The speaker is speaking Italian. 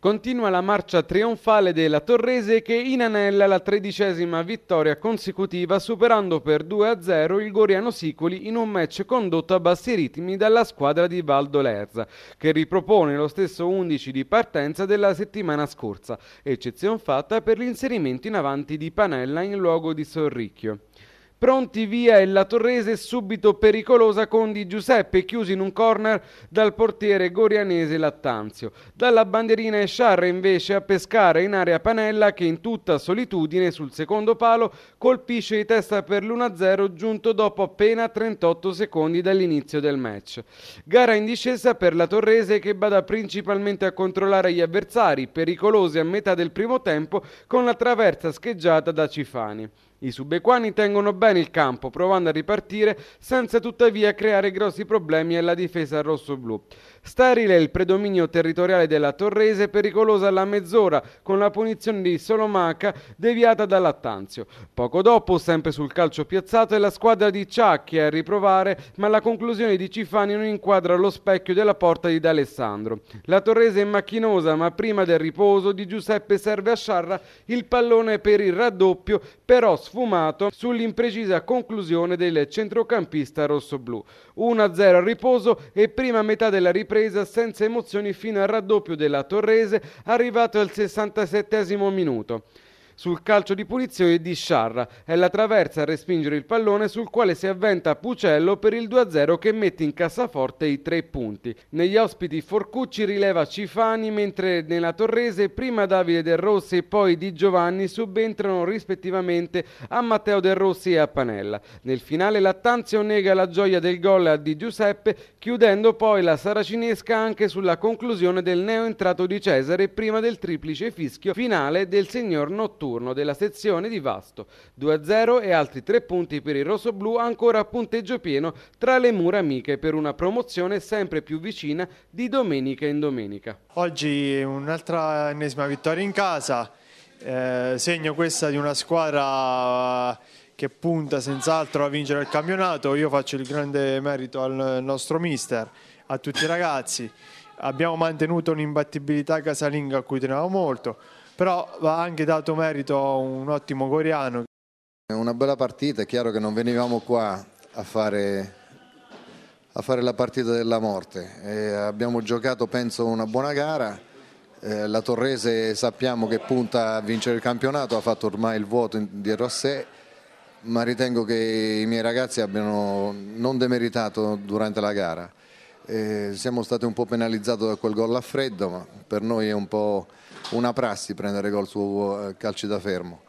Continua la marcia trionfale della Torrese che inanella la tredicesima vittoria consecutiva superando per 2-0 il Goriano Sicoli in un match condotto a bassi ritmi dalla squadra di Valdolerza che ripropone lo stesso 11 di partenza della settimana scorsa, eccezione fatta per l'inserimento in avanti di Panella in luogo di Sorricchio. Pronti via e la Torrese subito pericolosa con Di Giuseppe chiuso in un corner dal portiere gorianese Lattanzio. Dalla bandierina Esciarra invece a pescare in area Panella che in tutta solitudine sul secondo palo colpisce di testa per l'1-0 giunto dopo appena 38 secondi dall'inizio del match. Gara in discesa per la Torrese che bada principalmente a controllare gli avversari pericolosi a metà del primo tempo con la traversa scheggiata da Cifani. I subequani tengono bene il campo, provando a ripartire senza tuttavia creare grossi problemi alla difesa rossoblù. Sterile il predominio territoriale della Torrese, pericolosa alla mezz'ora con la punizione di Solomaca deviata da Lattanzio. Poco dopo, sempre sul calcio piazzato, è la squadra di Ciacchi a riprovare, ma la conclusione di Cifani non inquadra lo specchio della porta di D'Alessandro. La Torrese è macchinosa, ma prima del riposo di Giuseppe serve a Sciarra il pallone per il raddoppio, però sfumato sull'imprecisa conclusione del centrocampista rossoblù. 1-0 al riposo e prima metà della ripresa ripresa senza emozioni fino al raddoppio della Torrese arrivato al 67 minuto. Sul calcio di punizione di Sciarra è la traversa a respingere il pallone sul quale si avventa Pucello per il 2-0 che mette in cassaforte i tre punti. Negli ospiti Forcucci rileva Cifani mentre nella Torrese prima Davide De Rossi e poi Di Giovanni subentrano rispettivamente a Matteo De Rossi e a Panella. Nel finale Lattanzio nega la gioia del gol a Di Giuseppe chiudendo poi la saracinesca anche sulla conclusione del neo entrato di Cesare prima del triplice fischio finale del signor Notturno turno della sezione di Vasto. 2-0 e altri 3 punti per il rossoblù ancora a punteggio pieno tra le mura amiche per una promozione sempre più vicina di domenica in domenica. Oggi un'altra ennesima vittoria in casa, eh, segno questa di una squadra eh, che punta senz'altro a vincere il campionato. Io faccio il grande merito al nostro mister, a tutti i ragazzi. Abbiamo mantenuto un'imbattibilità casalinga a cui tenevamo molto però va anche dato merito a un ottimo coreano. È una bella partita, è chiaro che non venivamo qua a fare, a fare la partita della morte, e abbiamo giocato penso una buona gara, eh, la Torrese sappiamo che punta a vincere il campionato, ha fatto ormai il vuoto dietro a sé, ma ritengo che i miei ragazzi abbiano non demeritato durante la gara. Eh, siamo stati un po' penalizzati da quel gol a freddo, ma per noi è un po' una prassi prendere gol su eh, calci da fermo.